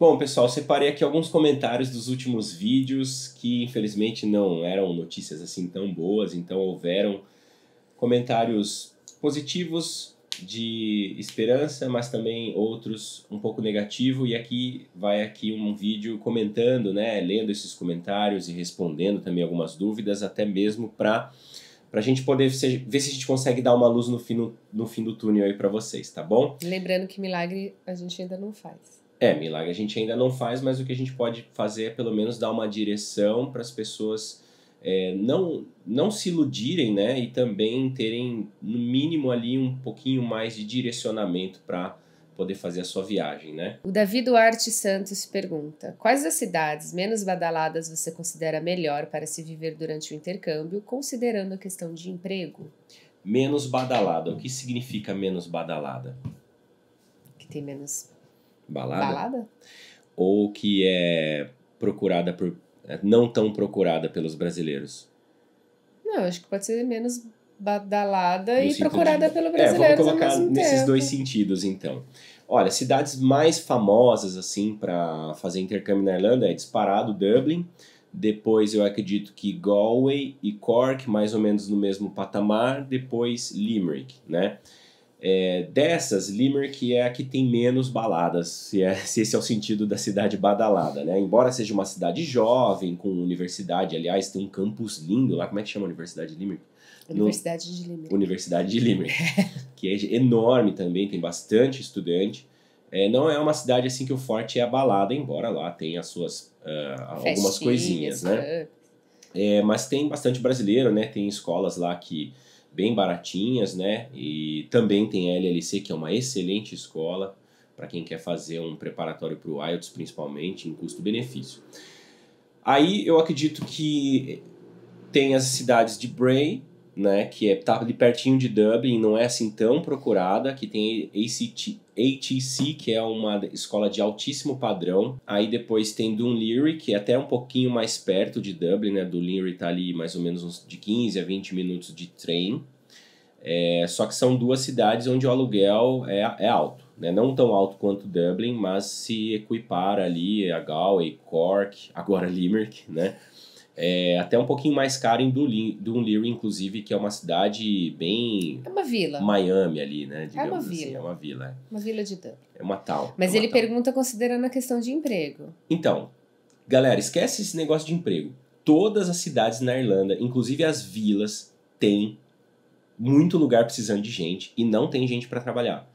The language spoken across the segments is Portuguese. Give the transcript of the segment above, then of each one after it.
Bom, pessoal, separei aqui alguns comentários dos últimos vídeos que infelizmente não eram notícias assim tão boas, então houveram comentários positivos de esperança, mas também outros um pouco negativo e aqui vai aqui um vídeo comentando, né, lendo esses comentários e respondendo também algumas dúvidas, até mesmo para para a gente poder ser, ver se a gente consegue dar uma luz no fim, no, no fim do túnel aí para vocês, tá bom? Lembrando que milagre a gente ainda não faz. É, milagre a gente ainda não faz, mas o que a gente pode fazer é pelo menos dar uma direção para as pessoas é, não, não se iludirem, né? E também terem, no mínimo, ali um pouquinho mais de direcionamento para poder fazer a sua viagem, né? O Davi Duarte Santos pergunta: Quais as cidades menos badaladas você considera melhor para se viver durante o intercâmbio, considerando a questão de emprego? Menos badalada. O que significa menos badalada? Que tem menos balada, balada? ou que é procurada por é, não tão procurada pelos brasileiros? Não, acho que pode ser menos badalada no e procurada de... pelo é, brasileiro. É, vamos colocar nesses tempo. dois sentidos então. Olha, cidades mais famosas assim para fazer intercâmbio na Irlanda é disparado Dublin, depois eu acredito que Galway e Cork mais ou menos no mesmo patamar, depois Limerick, né? É, dessas, Limerick é a que tem menos baladas, se, é, se esse é o sentido da cidade badalada, né? Embora seja uma cidade jovem, com universidade, aliás, tem um campus lindo lá, como é que chama a Universidade de Limerick? Universidade no, de Limerick. Universidade de Limerick, que é enorme também, tem bastante estudante. É, não é uma cidade assim que o forte é a balada, embora lá tenha as suas uh, algumas coisinhas, né? É, mas tem bastante brasileiro, né? Tem escolas lá que bem baratinhas, né? E também tem a LLC, que é uma excelente escola para quem quer fazer um preparatório para o IELTS, principalmente em custo-benefício. Aí eu acredito que tem as cidades de Bray, né, que é tá ali pertinho de Dublin, não é assim tão procurada, que tem ACT, ATC, que é uma escola de altíssimo padrão. Aí depois tem Dunleary, que é até um pouquinho mais perto de Dublin, né? Dunleary tá ali mais ou menos uns de 15 a 20 minutos de trem. É, só que são duas cidades onde o aluguel é, é alto, né? Não tão alto quanto Dublin, mas se equipara ali a Galway, Cork, agora Limerick, né? É até um pouquinho mais caro em Dunleary, inclusive, que é uma cidade bem. É uma vila. Miami ali, né? Digamos é uma assim, vila. é uma vila. Uma vila de Dublin. É uma tal. É Mas é uma ele tal. pergunta considerando a questão de emprego. Então, galera, esquece esse negócio de emprego. Todas as cidades na Irlanda, inclusive as vilas, têm muito lugar precisando de gente e não tem gente para trabalhar.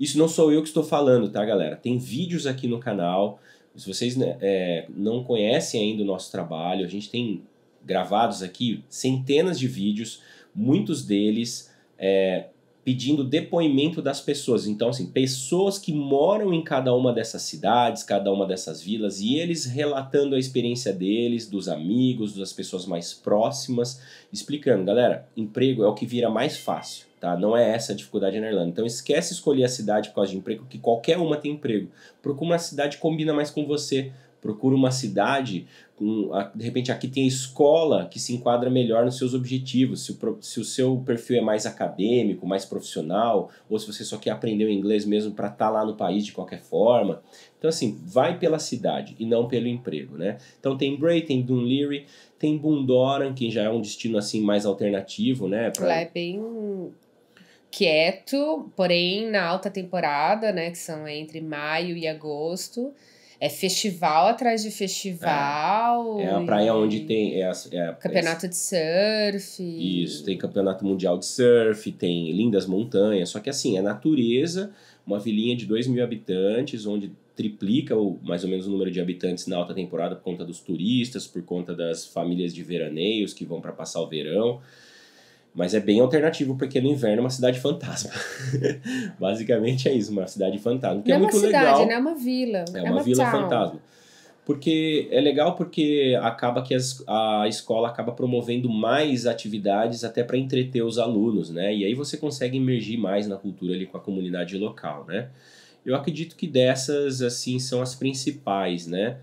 Isso não sou eu que estou falando, tá, galera? Tem vídeos aqui no canal se vocês né, é, não conhecem ainda o nosso trabalho, a gente tem gravados aqui centenas de vídeos, muitos deles é, pedindo depoimento das pessoas. Então, assim, pessoas que moram em cada uma dessas cidades, cada uma dessas vilas, e eles relatando a experiência deles, dos amigos, das pessoas mais próximas, explicando, galera, emprego é o que vira mais fácil, tá? Não é essa a dificuldade na Irlanda. Então, esquece escolher a cidade por causa de emprego, que qualquer uma tem emprego. Procura uma cidade que combina mais com você, procura uma cidade com, de repente aqui tem a escola que se enquadra melhor nos seus objetivos, se o, se o seu perfil é mais acadêmico, mais profissional, ou se você só quer aprender o inglês mesmo para estar tá lá no país de qualquer forma. Então assim, vai pela cidade e não pelo emprego, né? Então tem Bray, tem Dunleary, tem Bundoran, que já é um destino assim mais alternativo, né? Pra... Lá é bem quieto, porém na alta temporada, né, que são entre maio e agosto, é festival atrás de festival. É, é a praia onde tem. É, é, campeonato é de surf. Isso, tem campeonato mundial de surf, tem lindas montanhas. Só que assim, é natureza, uma vilinha de 2 mil habitantes, onde triplica o, mais ou menos o número de habitantes na alta temporada por conta dos turistas, por conta das famílias de veraneios que vão para passar o verão. Mas é bem alternativo, porque no inverno é uma cidade fantasma. Basicamente é isso, uma cidade fantasma. Que é não é, é muito cidade, legal. Não né? é uma vila. É, é uma, uma, vila town. fantasma. Porque é legal porque acaba que as, a escola acaba promovendo mais atividades até para entreter os alunos, né? E aí você consegue emergir mais na cultura ali com a comunidade local, né? Eu acredito que dessas, assim, são as principais, né?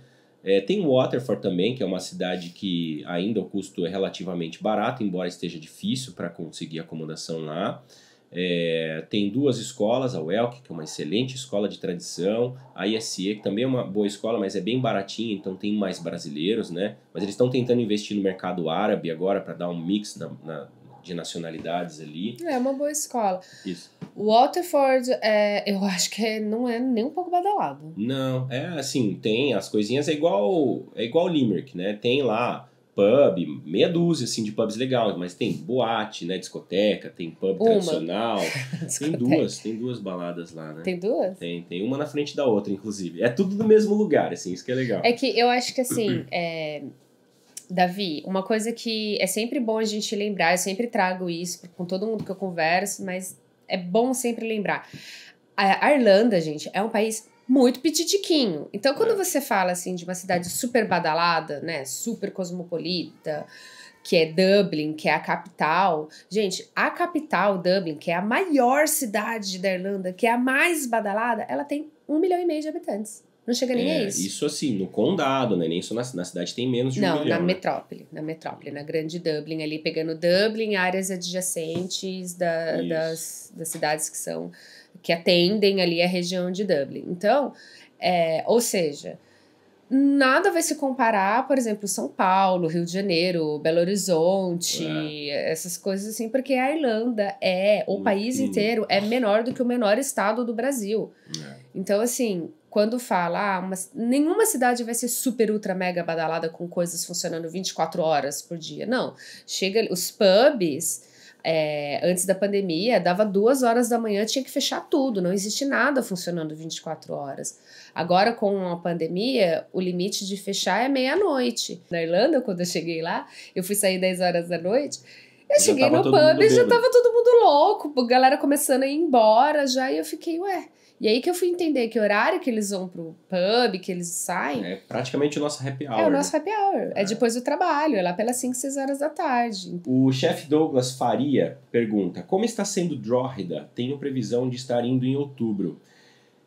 É, tem Waterford também, que é uma cidade que ainda o custo é relativamente barato, embora esteja difícil para conseguir acomodação lá. É, tem duas escolas, a Welk, que é uma excelente escola de tradição, a ISE, que também é uma boa escola, mas é bem baratinha, então tem mais brasileiros, né? Mas eles estão tentando investir no mercado árabe agora para dar um mix na, na, de nacionalidades ali. É uma boa escola. Isso. O Waterford, é, eu acho que é, não é nem um pouco badalado. Não, é assim, tem as coisinhas, é igual é igual Limerick, né? Tem lá pub, meia dúzia assim de pubs legais, mas tem boate, né, discoteca, tem pub uma. tradicional, tem duas, tem duas baladas lá, né? Tem duas? Tem, tem uma na frente da outra, inclusive. É tudo do mesmo lugar, assim, isso que é legal. É que eu acho que assim, é, Davi, uma coisa que é sempre bom a gente lembrar, eu sempre trago isso com todo mundo que eu converso, mas é bom sempre lembrar. A Irlanda, gente, é um país muito petitiquinho. Então, quando é. você fala assim de uma cidade super badalada, né, super cosmopolita, que é Dublin, que é a capital. Gente, a capital, Dublin, que é a maior cidade da Irlanda, que é a mais badalada, ela tem um milhão e meio de habitantes. Não chega nem é, a isso. Isso assim, no condado, né? Nem só na, na cidade tem menos de Não, um milhão, na né? metrópole, na metrópole, na grande Dublin, ali pegando Dublin, áreas adjacentes da, das, das cidades que são que atendem ali a região de Dublin. Então, é, ou seja, nada vai se comparar, por exemplo, São Paulo, Rio de Janeiro, Belo Horizonte, é. essas coisas assim, porque a Irlanda é, o hum, país hum. inteiro é menor do que o menor estado do Brasil. É. Então, assim, quando fala, ah, uma, nenhuma cidade vai ser super, ultra, mega badalada com coisas funcionando 24 horas por dia. Não. Chega os pubs. É, antes da pandemia, dava duas horas da manhã, tinha que fechar tudo, não existe nada funcionando 24 horas. Agora, com a pandemia, o limite de fechar é meia-noite. Na Irlanda, quando eu cheguei lá, eu fui sair 10 horas da noite. Eu cheguei no pub e já tava todo mundo louco, galera começando a ir embora já, e eu fiquei, ué, e aí que eu fui entender que horário que eles vão pro pub, que eles saem. É praticamente o nosso happy hour. É o nosso né? happy hour. É, é depois do trabalho, é lá pelas 5, 6 horas da tarde. O chefe Douglas Faria pergunta: Como está sendo Drórrida? Tenho previsão de estar indo em outubro.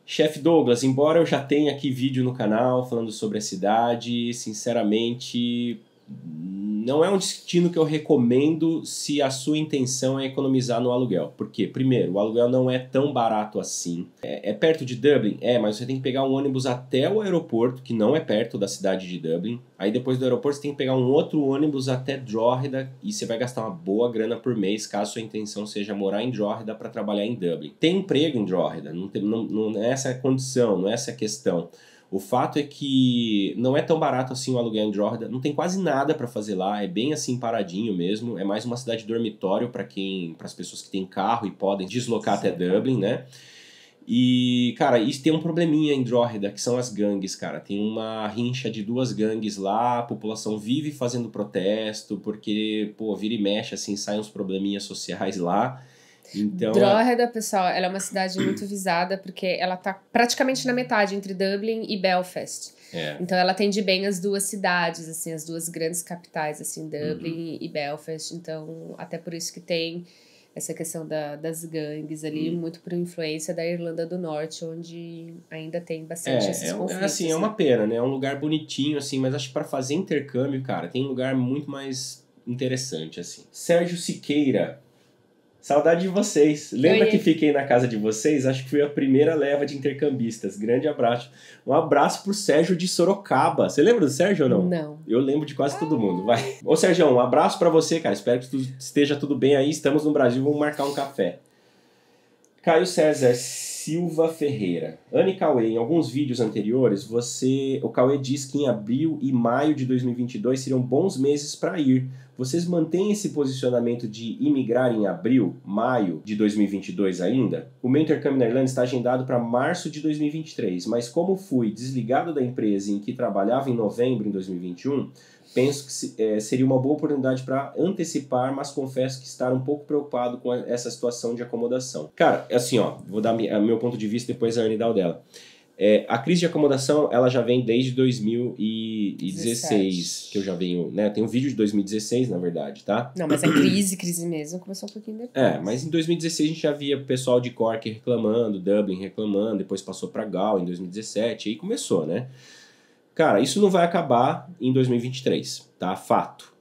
Chefe Douglas, embora eu já tenha aqui vídeo no canal falando sobre a cidade, sinceramente não é um destino que eu recomendo se a sua intenção é economizar no aluguel. Porque, primeiro, o aluguel não é tão barato assim. É, é, perto de Dublin? É, mas você tem que pegar um ônibus até o aeroporto, que não é perto da cidade de Dublin. Aí depois do aeroporto você tem que pegar um outro ônibus até Drogheda e você vai gastar uma boa grana por mês caso sua intenção seja morar em Drogheda para trabalhar em Dublin. Tem emprego em Drogheda, não, tem, não, não é essa a condição, não é essa a questão. O fato é que não é tão barato assim o aluguel em Jordan, não tem quase nada para fazer lá, é bem assim paradinho mesmo, é mais uma cidade dormitório para quem, para as pessoas que têm carro e podem deslocar Sim. até Dublin, né? E, cara, isso tem um probleminha em Drogheda, que são as gangues, cara. Tem uma rincha de duas gangues lá, a população vive fazendo protesto, porque, pô, vira e mexe, assim, saem uns probleminhas sociais lá. Então, Drogheda, é pessoal, ela é uma cidade muito visada porque ela tá praticamente na metade entre Dublin e Belfast. É. Então ela atende bem as duas cidades, assim, as duas grandes capitais, assim, Dublin uhum. e Belfast. Então, até por isso que tem essa questão da, das gangues ali, uhum. muito por influência da Irlanda do Norte, onde ainda tem bastante é, esses é, conflitos. Assim, é, assim, é uma pena, né? É um lugar bonitinho, assim, mas acho que para fazer intercâmbio, cara, tem um lugar muito mais interessante, assim. Sérgio Siqueira Saudade de vocês. Lembra Oi. que fiquei na casa de vocês? Acho que fui a primeira leva de intercambistas. Grande abraço. Um abraço pro Sérgio de Sorocaba. Você lembra do Sérgio ou não? Não. Eu lembro de quase todo mundo. Vai. Ô, Sérgio, um abraço para você, cara. Espero que tu esteja tudo bem aí. Estamos no Brasil, vamos marcar um café. Caio César Silva Ferreira. Anne Cauê, em alguns vídeos anteriores, você, o Cauê diz que em abril e maio de 2022 seriam bons meses para ir, vocês mantêm esse posicionamento de imigrar em abril, maio de 2022 ainda? O meu intercâmbio na Irlanda está agendado para março de 2023, mas como fui desligado da empresa em que trabalhava em novembro de 2021, penso que é, seria uma boa oportunidade para antecipar, mas confesso que estar um pouco preocupado com essa situação de acomodação. Cara, assim, ó, vou dar meu ponto de vista depois a Anne dá o dela. É, a crise de acomodação, ela já vem desde 2016, 17. que eu já venho, né? Tem um vídeo de 2016, na verdade, tá? Não, mas a crise, crise mesmo, começou um pouquinho depois. É, mas em 2016 a gente já via pessoal de Cork reclamando, Dublin reclamando, depois passou para Gal em 2017, aí começou, né? Cara, isso não vai acabar em 2023, tá? Fato.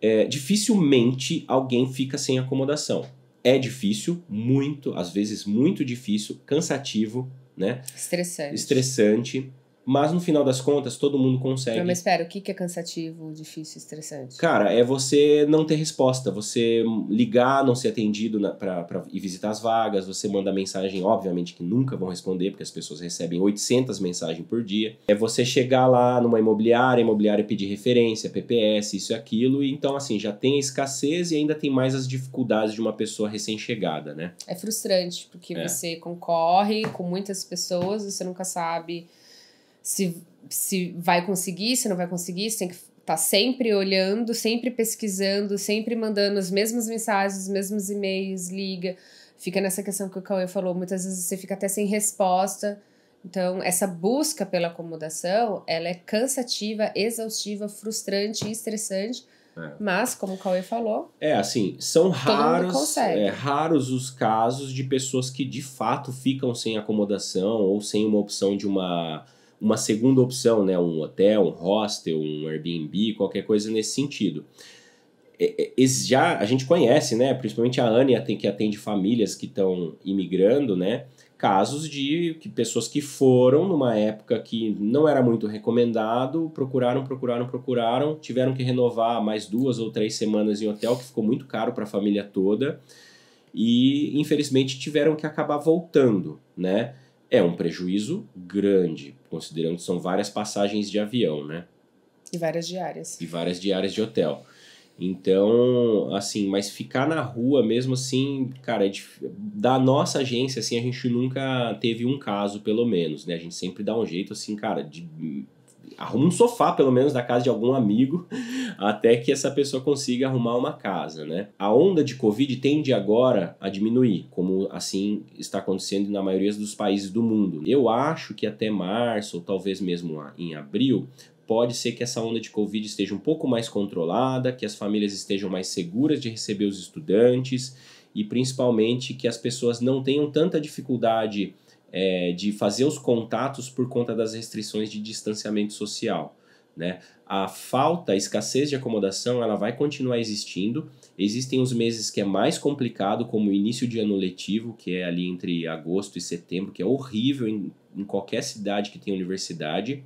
É, dificilmente alguém fica sem acomodação. É difícil, muito, às vezes muito difícil, cansativo, né? Estressante. Estressante. Mas no final das contas, todo mundo consegue. Não, mas espera, o que é cansativo, difícil, estressante? Cara, é você não ter resposta, você ligar, não ser atendido para ir visitar as vagas, você mandar mensagem, obviamente que nunca vão responder, porque as pessoas recebem 800 mensagens por dia. É você chegar lá numa imobiliária, imobiliária pedir referência, PPS, isso e aquilo. E então, assim, já tem a escassez e ainda tem mais as dificuldades de uma pessoa recém-chegada, né? É frustrante, porque é. você concorre com muitas pessoas, você nunca sabe se, se vai conseguir, se não vai conseguir, você tem que estar tá sempre olhando, sempre pesquisando, sempre mandando as mesmas mensagens, os mesmos e-mails, liga. Fica nessa questão que o Cauê falou, muitas vezes você fica até sem resposta. Então, essa busca pela acomodação, ela é cansativa, exaustiva, frustrante e estressante. É. Mas, como o Cauê falou. É, assim, são raros, é, raros os casos de pessoas que de fato ficam sem acomodação ou sem uma opção de uma uma segunda opção, né? Um hotel, um hostel, um Airbnb, qualquer coisa nesse sentido. É, é, Esse já a gente conhece, né? Principalmente a Ania tem que atende famílias que estão imigrando, né? Casos de que pessoas que foram numa época que não era muito recomendado, procuraram, procuraram, procuraram, tiveram que renovar mais duas ou três semanas em hotel, que ficou muito caro para a família toda, e infelizmente tiveram que acabar voltando, né? É um prejuízo grande, considerando que são várias passagens de avião, né? E várias diárias. E várias diárias de hotel. Então, assim, mas ficar na rua mesmo assim, cara, é da nossa agência, assim, a gente nunca teve um caso, pelo menos, né? A gente sempre dá um jeito, assim, cara, de arruma um sofá, pelo menos, da casa de algum amigo, até que essa pessoa consiga arrumar uma casa, né? A onda de Covid tende agora a diminuir, como assim está acontecendo na maioria dos países do mundo. Eu acho que até março, ou talvez mesmo em abril, pode ser que essa onda de Covid esteja um pouco mais controlada, que as famílias estejam mais seguras de receber os estudantes e principalmente que as pessoas não tenham tanta dificuldade é, de fazer os contatos por conta das restrições de distanciamento social. Né? A falta, a escassez de acomodação, ela vai continuar existindo. Existem os meses que é mais complicado, como o início de ano letivo, que é ali entre agosto e setembro, que é horrível em, em qualquer cidade que tem universidade,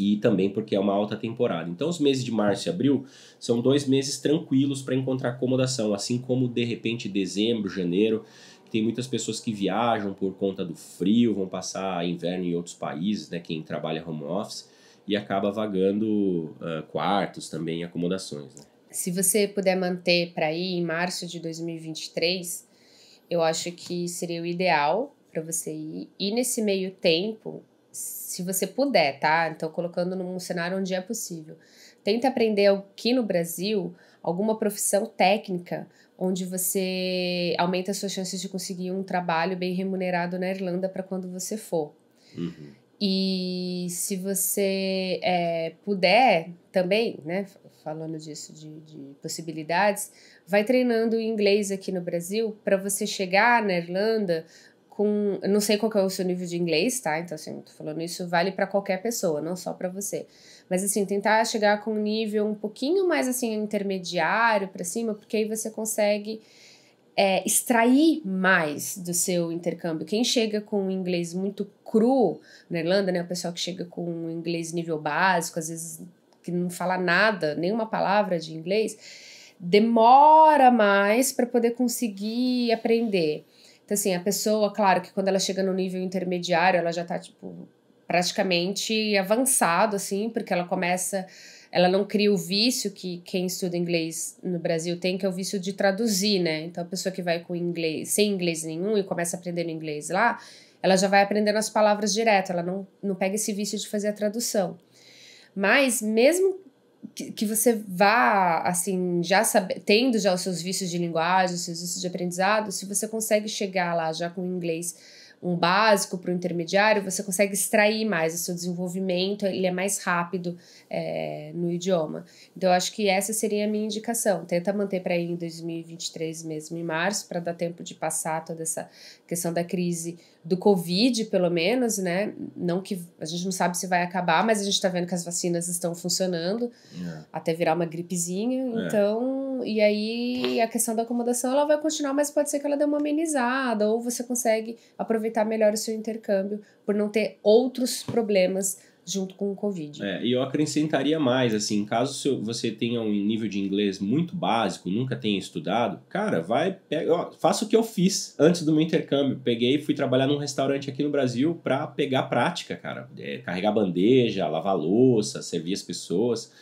e também porque é uma alta temporada. Então, os meses de março e abril são dois meses tranquilos para encontrar acomodação, assim como de repente dezembro, janeiro tem muitas pessoas que viajam por conta do frio, vão passar inverno em outros países, né? Quem trabalha home office e acaba vagando uh, quartos também, acomodações. Né? Se você puder manter para ir em março de 2023, eu acho que seria o ideal para você ir. E nesse meio tempo, se você puder, tá? Então, colocando num cenário onde é possível, tenta aprender aqui no Brasil alguma profissão técnica onde você aumenta as suas chances de conseguir um trabalho bem remunerado na Irlanda para quando você for. Uhum. E se você é, puder também, né, falando disso de, de possibilidades, vai treinando inglês aqui no Brasil para você chegar na Irlanda com, não sei qual é o seu nível de inglês, tá? Então, assim, tô falando isso vale para qualquer pessoa, não só para você. Mas assim, tentar chegar com um nível um pouquinho mais assim intermediário para cima, porque aí você consegue é, extrair mais do seu intercâmbio. Quem chega com um inglês muito cru na Irlanda, né, o pessoal que chega com um inglês nível básico, às vezes que não fala nada, nenhuma palavra de inglês, demora mais para poder conseguir aprender. Então, assim, a pessoa, claro que quando ela chega no nível intermediário, ela já tá, tipo, praticamente avançado, assim, porque ela começa. Ela não cria o vício que quem estuda inglês no Brasil tem, que é o vício de traduzir, né? Então, a pessoa que vai com inglês, sem inglês nenhum e começa aprendendo inglês lá, ela já vai aprendendo as palavras direto, ela não, não pega esse vício de fazer a tradução. Mas, mesmo que, que você vá, assim, já sabe, tendo já os seus vícios de linguagem, os seus vícios de aprendizado, se você consegue chegar lá já com inglês um básico para o intermediário, você consegue extrair mais o seu desenvolvimento, ele é mais rápido é, no idioma. Então, acho que essa seria a minha indicação. Tenta manter para ir em 2023 mesmo, em março, para dar tempo de passar toda essa questão da crise do Covid, pelo menos, né? Não que a gente não sabe se vai acabar, mas a gente está vendo que as vacinas estão funcionando é. até virar uma gripezinha. É. Então e aí a questão da acomodação ela vai continuar, mas pode ser que ela dê uma amenizada, ou você consegue aproveitar melhor o seu intercâmbio por não ter outros problemas junto com o Covid. É, e eu acrescentaria mais, assim, caso você tenha um nível de inglês muito básico, nunca tenha estudado, cara, vai, pega, ó, faça o que eu fiz antes do meu intercâmbio. Peguei e fui trabalhar num restaurante aqui no Brasil para pegar prática, cara. É, carregar bandeja, lavar louça, servir as pessoas.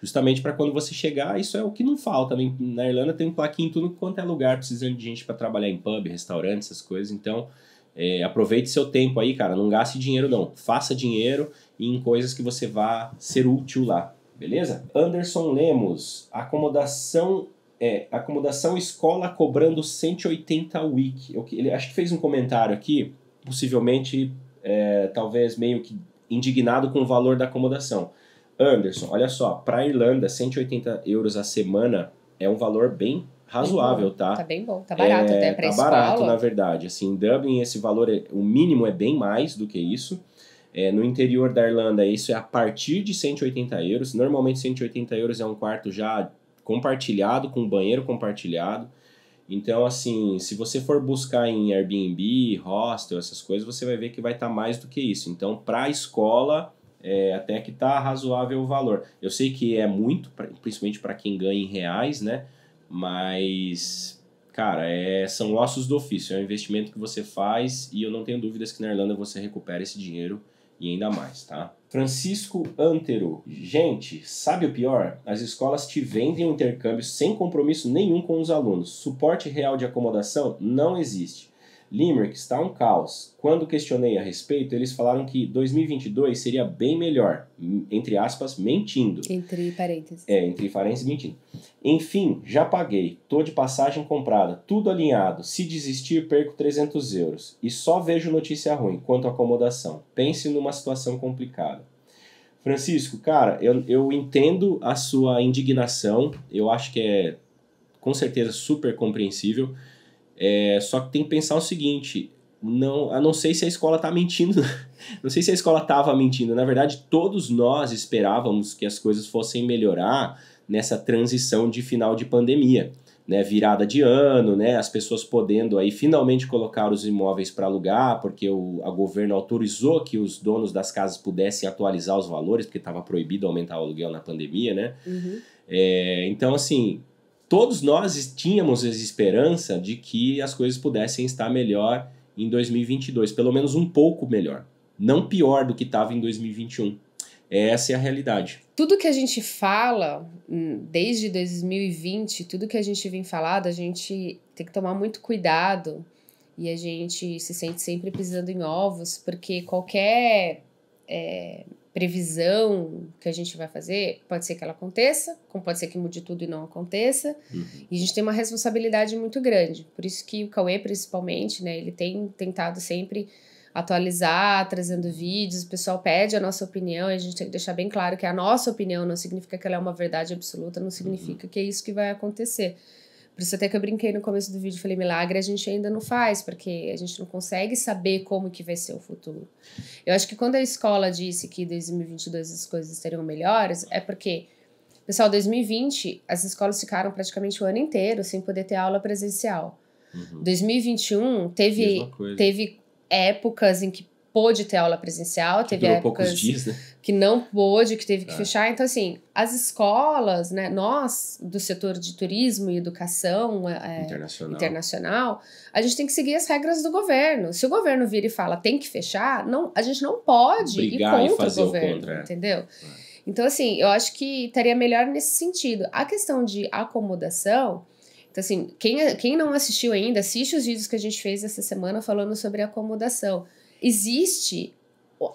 Justamente para quando você chegar, isso é o que não falta. Né? Na Irlanda tem um plaquinho em tudo quanto é lugar, precisando de gente para trabalhar em pub, restaurante, essas coisas. Então, é, aproveite seu tempo aí, cara. Não gaste dinheiro, não. Faça dinheiro em coisas que você vá ser útil lá, beleza? Anderson Lemos, acomodação. É, acomodação escola cobrando 180 week. Eu, ele acho que fez um comentário aqui, possivelmente, é, talvez meio que indignado com o valor da acomodação. Anderson, olha só, para Irlanda, 180 euros a semana é um valor bem razoável, bem tá? Tá bem bom, tá barato é, até tá pra tá escola. Tá barato, na verdade. Assim, em Dublin, esse valor, é, o mínimo é bem mais do que isso. É, no interior da Irlanda, isso é a partir de 180 euros. Normalmente, 180 euros é um quarto já compartilhado, com banheiro compartilhado. Então, assim, se você for buscar em Airbnb, hostel, essas coisas, você vai ver que vai estar tá mais do que isso. Então, para a escola, é, até que está razoável o valor. Eu sei que é muito, principalmente para quem ganha em reais, né? Mas, cara, é, são ossos do ofício, é um investimento que você faz e eu não tenho dúvidas que na Irlanda você recupera esse dinheiro e ainda mais, tá? Francisco Antero. Gente, sabe o pior? As escolas te vendem o um intercâmbio sem compromisso nenhum com os alunos. Suporte real de acomodação não existe. Limerick está um caos. Quando questionei a respeito, eles falaram que 2022 seria bem melhor, entre aspas, mentindo. Entre parênteses. É, entre parênteses, mentindo. Enfim, já paguei, tô de passagem comprada, tudo alinhado. Se desistir, perco 300 euros. E só vejo notícia ruim quanto à acomodação. Pense numa situação complicada. Francisco, cara, eu, eu entendo a sua indignação, eu acho que é com certeza super compreensível. É, só que tem que pensar o seguinte: não, a não sei se a escola está mentindo, não sei se a escola estava mentindo. Na verdade, todos nós esperávamos que as coisas fossem melhorar nessa transição de final de pandemia, né? Virada de ano, né? As pessoas podendo aí finalmente colocar os imóveis para alugar, porque o a governo autorizou que os donos das casas pudessem atualizar os valores, porque estava proibido aumentar o aluguel na pandemia, né? Uhum. É, então, assim, todos nós tínhamos essa esperança de que as coisas pudessem estar melhor em 2022, pelo menos um pouco melhor, não pior do que estava em 2021. Essa é a realidade. Tudo que a gente fala hum, desde 2020, tudo que a gente vem falando, a gente tem que tomar muito cuidado e a gente se sente sempre pisando em ovos, porque qualquer é, previsão que a gente vai fazer, pode ser que ela aconteça, como pode ser que mude tudo e não aconteça. Uhum. E a gente tem uma responsabilidade muito grande. Por isso que o Cauê, principalmente, né, ele tem tentado sempre atualizar, trazendo vídeos, o pessoal pede a nossa opinião, e a gente tem que deixar bem claro que a nossa opinião não significa que ela é uma verdade absoluta, não significa uhum. que é isso que vai acontecer. Por isso até que eu brinquei no começo do vídeo, falei, milagre a gente ainda não faz, porque a gente não consegue saber como que vai ser o futuro. Eu acho que quando a escola disse que 2022 as coisas estariam melhores, é porque, pessoal, 2020 as escolas ficaram praticamente o ano inteiro sem poder ter aula presencial. Uhum. 2021 teve, teve épocas em que pôde ter aula presencial, que teve épocas dias, né? que não pôde, que teve que ah. fechar. Então, assim, as escolas, né, nós do setor de turismo e educação é, é, internacional. internacional. a gente tem que seguir as regras do governo. Se o governo vira e fala tem que fechar, não, a gente não pode Brigar ir contra o governo, o contra, é. entendeu? Ah. Então, assim, eu acho que estaria melhor nesse sentido. A questão de acomodação. Então, assim, quem, quem não assistiu ainda, assiste os vídeos que a gente fez essa semana falando sobre acomodação existe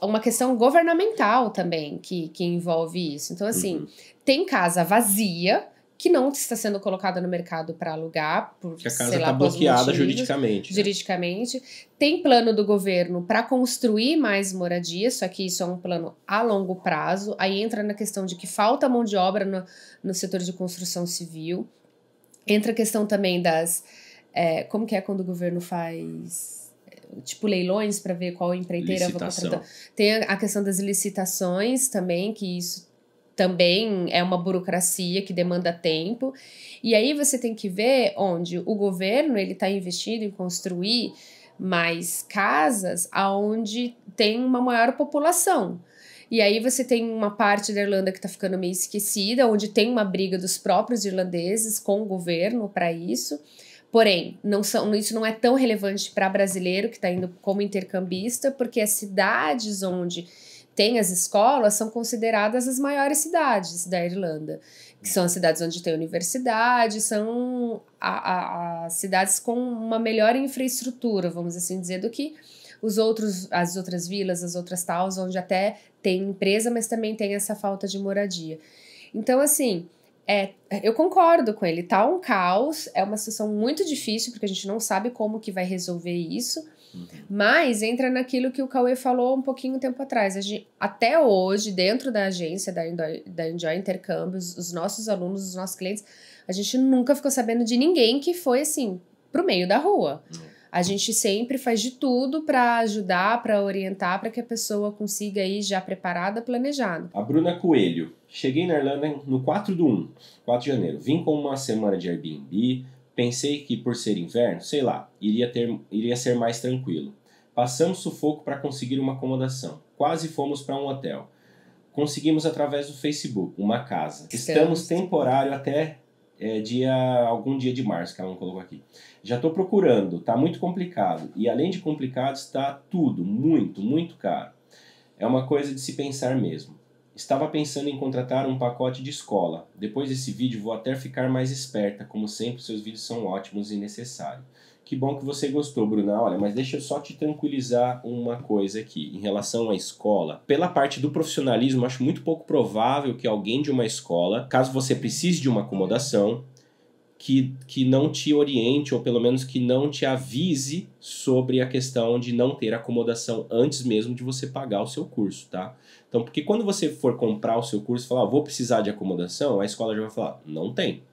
uma questão governamental também que, que envolve isso. Então, assim, uhum. tem casa vazia que não está sendo colocada no mercado para alugar porque a casa está bloqueada motivos, juridicamente. Né? Juridicamente né? tem plano do governo para construir mais moradias, só que isso é um plano a longo prazo. Aí entra na questão de que falta mão de obra no, no setor de construção civil. Entra a questão também das é, como que é quando o governo faz tipo leilões para ver qual empreiteira Licitação. vou contratar. Tem a questão das licitações também, que isso também é uma burocracia que demanda tempo. E aí você tem que ver onde o governo ele está investindo em construir mais casas aonde tem uma maior população. E aí você tem uma parte da Irlanda que está ficando meio esquecida, onde tem uma briga dos próprios irlandeses com o governo para isso. Porém, não são, isso não é tão relevante para brasileiro que está indo como intercambista, porque as cidades onde tem as escolas são consideradas as maiores cidades da Irlanda, que são as cidades onde tem universidade, são as cidades com uma melhor infraestrutura, vamos assim dizer, do que os outros, as outras vilas, as outras towns, onde até tem empresa, mas também tem essa falta de moradia. Então, assim, é, eu concordo com ele, tá um caos, é uma situação muito difícil, porque a gente não sabe como que vai resolver isso, uhum. mas entra naquilo que o Cauê falou um pouquinho tempo atrás. Gente, até hoje, dentro da agência da Enjoy, da Enjoy Intercâmbios, os nossos alunos, os nossos clientes, a gente nunca ficou sabendo de ninguém que foi assim, pro meio da rua. Uhum. A gente sempre faz de tudo para ajudar, para orientar, para que a pessoa consiga ir já preparada, planejada. A Bruna Coelho Cheguei na Irlanda no 4 do 1, 4 de janeiro. Vim com uma semana de Airbnb. Pensei que por ser inverno, sei lá, iria, ter, iria ser mais tranquilo. Passamos sufoco para conseguir uma acomodação. Quase fomos para um hotel. Conseguimos através do Facebook uma casa. Estamos temporário até é, dia algum dia de março que ela não colocou aqui. Já estou procurando, está muito complicado e além de complicado está tudo muito muito caro. É uma coisa de se pensar mesmo. Estava pensando em contratar um pacote de escola. Depois desse vídeo vou até ficar mais esperta. Como sempre, seus vídeos são ótimos e necessários. Que bom que você gostou, Bruna. Olha, mas deixa eu só te tranquilizar uma coisa aqui em relação à escola. Pela parte do profissionalismo, acho muito pouco provável que alguém de uma escola, caso você precise de uma acomodação, que, que não te oriente, ou pelo menos que não te avise sobre a questão de não ter acomodação antes mesmo de você pagar o seu curso, tá? Então, porque quando você for comprar o seu curso e falar, ah, vou precisar de acomodação, a escola já vai falar, não tem.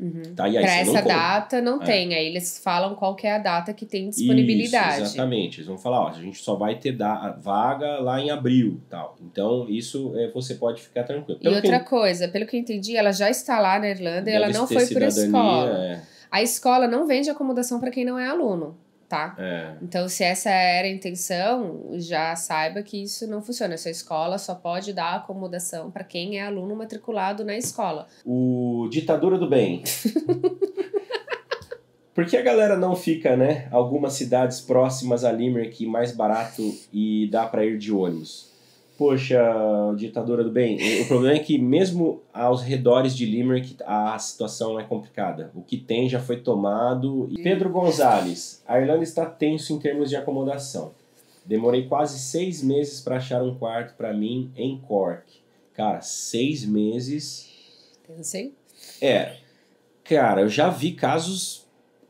Uhum. Tá? Para essa não data não é. tem, aí eles falam qual é a data que tem disponibilidade. Isso, exatamente, eles vão falar, ó, a gente só vai ter da vaga lá em abril, tal. Então isso é, você pode ficar tranquilo. Pelo e outra que... coisa, pelo que eu entendi, ela já está lá na Irlanda e ela não foi por escola. É. A escola não vende acomodação para quem não é aluno tá? É. Então, se essa era a intenção, já saiba que isso não funciona. A sua escola só pode dar acomodação para quem é aluno matriculado na escola. O ditadura do bem. Por que a galera não fica, né? Algumas cidades próximas a Limerick é mais barato e dá para ir de ônibus? poxa, ditadura do bem. O problema é que mesmo aos redores de Limerick a situação é complicada. O que tem já foi tomado. Pedro Gonzalez, a Irlanda está tenso em termos de acomodação. Demorei quase seis meses para achar um quarto para mim em Cork. Cara, seis meses. Pensei. É. Cara, eu já vi casos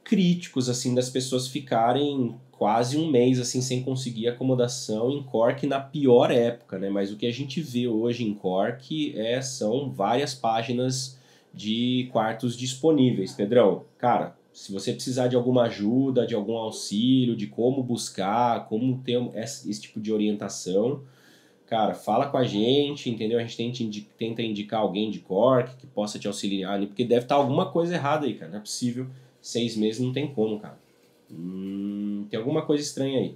críticos, assim, das pessoas ficarem quase um mês assim sem conseguir acomodação em Cork na pior época, né? Mas o que a gente vê hoje em Cork é são várias páginas de quartos disponíveis, Pedrão. Cara, se você precisar de alguma ajuda, de algum auxílio, de como buscar, como ter esse tipo de orientação, cara, fala com a gente, entendeu? A gente tenta, tenta indicar alguém de Cork que possa te auxiliar ali, porque deve estar alguma coisa errada aí, cara. Não é possível. Seis meses não tem como, cara hum, tem alguma coisa estranha aí.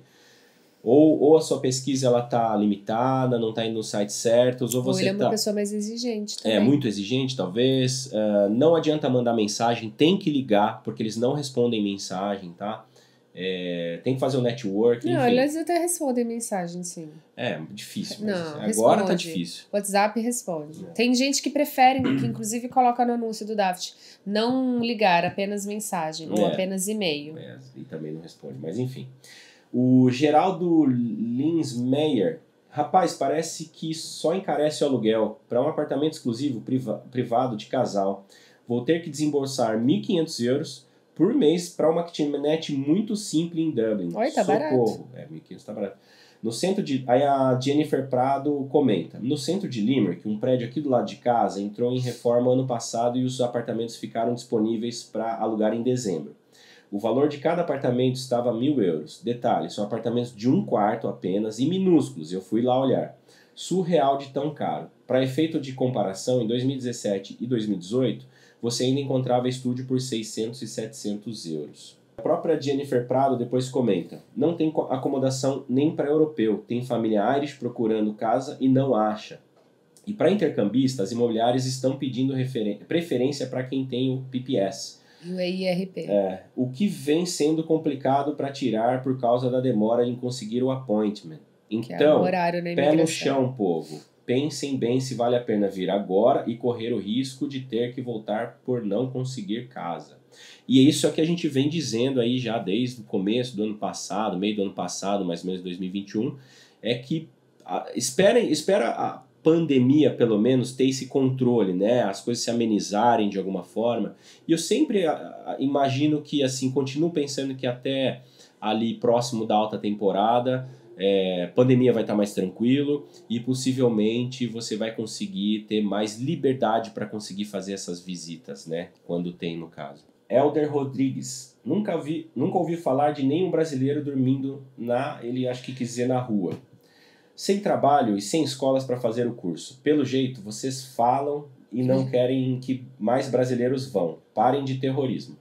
Ou, ou a sua pesquisa ela tá limitada, não está indo nos sites certos, ou você ou ele é uma tá pessoa mais exigente é, também. É, muito exigente talvez. Uh, não adianta mandar mensagem, tem que ligar, porque eles não respondem mensagem, tá? É, tem que fazer o network. Não, eles até respondem mensagem, sim. É, difícil. Não, assim, agora tá responde. tá difícil. WhatsApp responde. É. Tem gente que prefere, que inclusive coloca no anúncio do Daft, não ligar, apenas mensagem é. ou apenas e-mail. É, e também não responde, mas enfim. O Geraldo Linsmeyer. Rapaz, parece que só encarece o aluguel para um apartamento exclusivo priva privado de casal. Vou ter que desembolsar 1.500 euros por mês para uma kitnet muito simples em Dublin. Oi, tá Socorro. barato. É, 1.500 tá barato. No centro de. Aí a Jennifer Prado comenta: no centro de Limerick, um prédio aqui do lado de casa entrou em reforma ano passado e os apartamentos ficaram disponíveis para alugar em dezembro. O valor de cada apartamento estava mil euros. Detalhe: são apartamentos de um quarto apenas e minúsculos. Eu fui lá olhar. Surreal de tão caro. Para efeito de comparação, em 2017 e 2018, você ainda encontrava estúdio por 600 e 700 euros. A própria Jennifer Prado depois comenta: não tem acomodação nem para europeu, tem familiares procurando casa e não acha. E para intercambistas, imobiliários estão pedindo preferência para quem tem o PPS. E o EIRP. É, o que vem sendo complicado para tirar por causa da demora em conseguir o appointment. É então, é um horário, pé no chão, povo pensem bem se vale a pena vir agora e correr o risco de ter que voltar por não conseguir casa. E é isso é o que a gente vem dizendo aí já desde o começo do ano passado, meio do ano passado, mais ou menos 2021, é que a, ah, esperem, espera a pandemia pelo menos ter esse controle, né? As coisas se amenizarem de alguma forma. E eu sempre a, ah, a, ah, imagino que assim, continuo pensando que até ali próximo da alta temporada, é, pandemia vai estar tá mais tranquilo e possivelmente você vai conseguir ter mais liberdade para conseguir fazer essas visitas, né? Quando tem, no caso. Elder Rodrigues. Nunca, vi, nunca ouvi falar de nenhum brasileiro dormindo na, ele acho que quis dizer na rua. Sem trabalho e sem escolas para fazer o curso. Pelo jeito, vocês falam e não querem que mais brasileiros vão. Parem de terrorismo.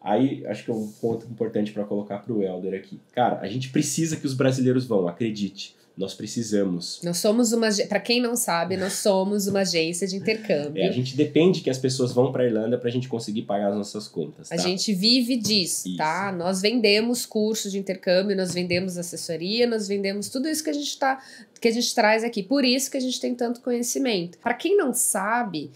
Aí acho que é um ponto importante para colocar para o Helder aqui. Cara, a gente precisa que os brasileiros vão, acredite. Nós precisamos. Nós somos uma. Para quem não sabe, nós somos uma agência de intercâmbio. É, a gente depende que as pessoas vão para Irlanda para a gente conseguir pagar as nossas contas. Tá? A gente vive disso, isso. tá? Nós vendemos cursos de intercâmbio, nós vendemos assessoria, nós vendemos tudo isso que a gente tá, que a gente traz aqui. Por isso que a gente tem tanto conhecimento. Para quem não sabe,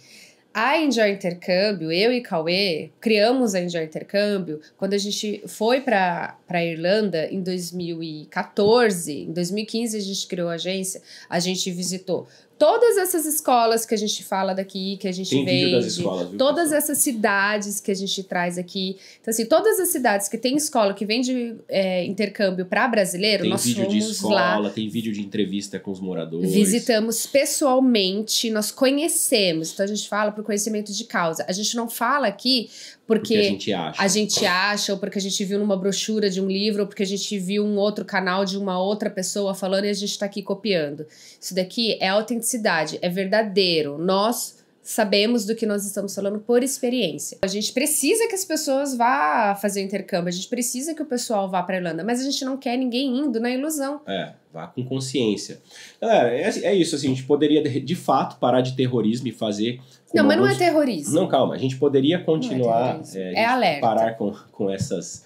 a Enjoy Intercâmbio, eu e Cauê, criamos a Enjoy Intercâmbio quando a gente foi para para a Irlanda em 2014, em 2015 a gente criou a agência, a gente visitou todas essas escolas que a gente fala daqui, que a gente tem vende, escolas, viu, todas essas cidades que a gente traz aqui. Então, assim, todas as cidades que tem escola que vende é, intercâmbio para brasileiro, tem nós vídeo fomos de escola, lá. Tem vídeo de entrevista com os moradores. Visitamos pessoalmente, nós conhecemos. Então, a gente fala para o conhecimento de causa. A gente não fala aqui porque, porque a, gente acha. a gente acha, ou porque a gente viu numa brochura de um livro, ou porque a gente viu um outro canal de uma outra pessoa falando e a gente está aqui copiando. Isso daqui é autenticidade, é verdadeiro. Nós sabemos do que nós estamos falando por experiência. A gente precisa que as pessoas vá fazer o intercâmbio, a gente precisa que o pessoal vá para a Irlanda, mas a gente não quer ninguém indo na ilusão. É, vá com consciência. Galera, é, é isso assim, a gente poderia de fato parar de terrorismo e fazer Não, mas alguns... não é terrorismo. Não, calma, a gente poderia é continuar é, é, é alerta. parar com com essas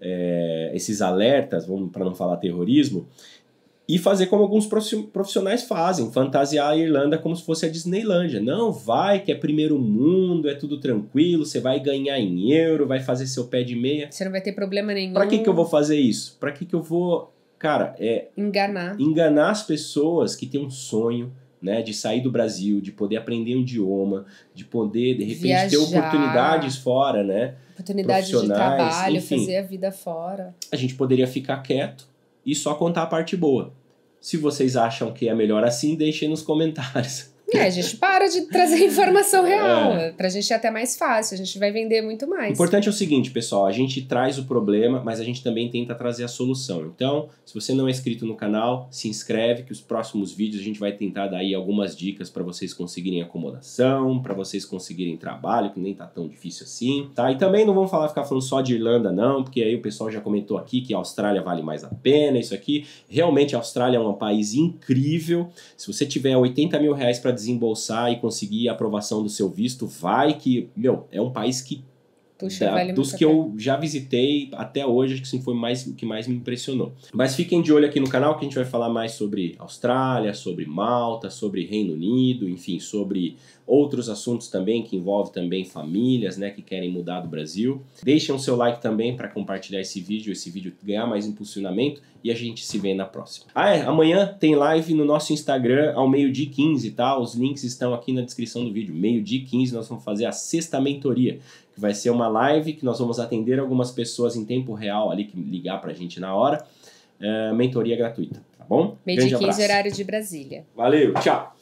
é, esses alertas, vamos para não falar terrorismo, e fazer como alguns profissionais fazem, fantasiar a Irlanda como se fosse a Disneylândia. Não, vai que é primeiro mundo, é tudo tranquilo, você vai ganhar em euro, vai fazer seu pé de meia. Você não vai ter problema nenhum. Para que que eu vou fazer isso? Para que que eu vou, cara, é enganar. Enganar as pessoas que têm um sonho, né, de sair do Brasil, de poder aprender um idioma, de poder de repente Viajar, ter oportunidades fora, né? Oportunidades de trabalho, enfim. fazer a vida fora. A gente poderia ficar quieto e só contar a parte boa. Se vocês acham que é melhor assim, deixem nos comentários. É, a gente para de trazer informação é. real. É. Pra gente é até mais fácil, a gente vai vender muito mais. O importante é o seguinte, pessoal: a gente traz o problema, mas a gente também tenta trazer a solução. Então, se você não é inscrito no canal, se inscreve, que os próximos vídeos a gente vai tentar dar aí algumas dicas para vocês conseguirem acomodação, para vocês conseguirem trabalho, que nem tá tão difícil assim, tá? E também não vamos falar, ficar falando só de Irlanda, não, porque aí o pessoal já comentou aqui que a Austrália vale mais a pena, isso aqui. Realmente, a Austrália é um país incrível. Se você tiver 80 mil reais para desembolsar e conseguir a aprovação do seu visto, vai que, meu, é um país que Puxa, da, vale dos que eu já visitei até hoje, acho que sim foi mais, o que mais me impressionou. Mas fiquem de olho aqui no canal que a gente vai falar mais sobre Austrália, sobre Malta, sobre Reino Unido, enfim, sobre outros assuntos também que envolvem também famílias, né, que querem mudar do Brasil. Deixem o seu like também para compartilhar esse vídeo, esse vídeo ganhar mais impulsionamento e a gente se vê na próxima. Ah, é, amanhã tem live no nosso Instagram ao meio-dia 15, tá? Os links estão aqui na descrição do vídeo. Meio-dia 15 nós vamos fazer a sexta mentoria que vai ser uma live que nós vamos atender algumas pessoas em tempo real ali, que ligar pra gente na hora. É, mentoria gratuita, tá bom? Meio de 15 horário de Brasília. Valeu, tchau!